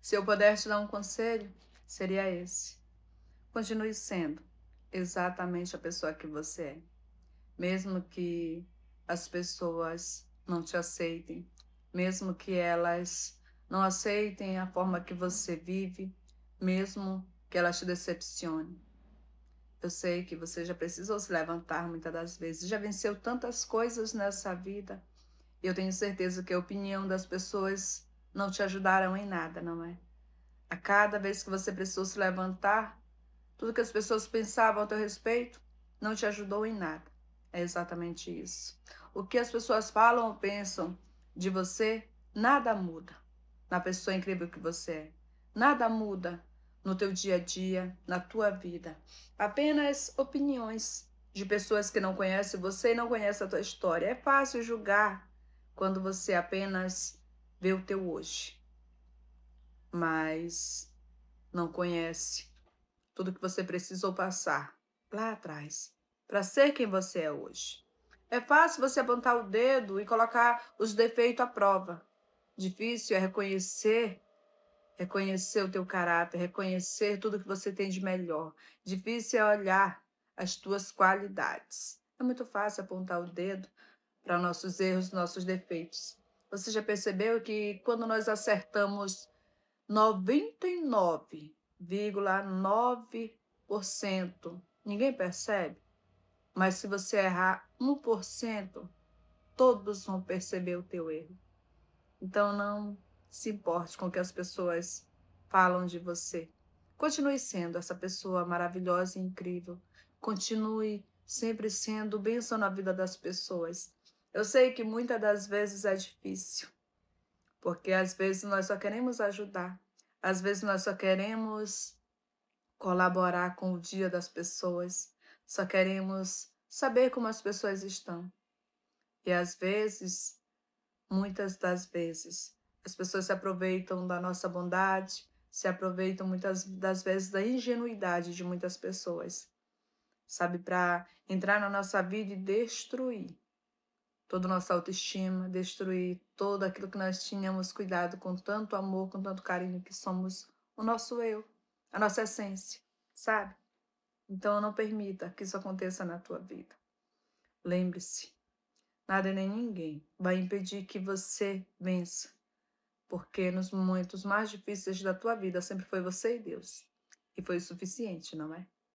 Se eu pudesse dar um conselho, seria esse: continue sendo exatamente a pessoa que você é, mesmo que as pessoas não te aceitem, mesmo que elas não aceitem a forma que você vive, mesmo que elas te decepcionem. Eu sei que você já precisou se levantar muitas das vezes, já venceu tantas coisas nessa vida. Eu tenho certeza que a opinião das pessoas não te ajudaram em nada, não é? A cada vez que você precisou se levantar, tudo que as pessoas pensavam a teu respeito não te ajudou em nada. É exatamente isso. O que as pessoas falam ou pensam de você, nada muda na pessoa incrível que você é. Nada muda no teu dia a dia, na tua vida. Apenas opiniões de pessoas que não conhecem você e não conhecem a tua história. É fácil julgar quando você apenas vê o teu hoje, mas não conhece tudo que você precisou passar lá atrás para ser quem você é hoje. É fácil você apontar o dedo e colocar os defeitos à prova. Difícil é reconhecer, reconhecer o teu caráter, reconhecer tudo que você tem de melhor. Difícil é olhar as tuas qualidades. É muito fácil apontar o dedo para nossos erros, nossos defeitos. Você já percebeu que quando nós acertamos 99,9%, ninguém percebe? Mas se você errar 1%, todos vão perceber o teu erro. Então não se importe com o que as pessoas falam de você. Continue sendo essa pessoa maravilhosa e incrível. Continue sempre sendo bênção na vida das pessoas. Eu sei que muitas das vezes é difícil, porque às vezes nós só queremos ajudar, às vezes nós só queremos colaborar com o dia das pessoas, só queremos saber como as pessoas estão. E às vezes, muitas das vezes, as pessoas se aproveitam da nossa bondade, se aproveitam muitas das vezes da ingenuidade de muitas pessoas, sabe, para entrar na nossa vida e destruir toda a nossa autoestima, destruir todo aquilo que nós tínhamos cuidado com tanto amor, com tanto carinho, que somos o nosso eu, a nossa essência, sabe? Então não permita que isso aconteça na tua vida. Lembre-se, nada nem ninguém vai impedir que você vença, porque nos momentos mais difíceis da tua vida sempre foi você e Deus. E foi o suficiente, não é?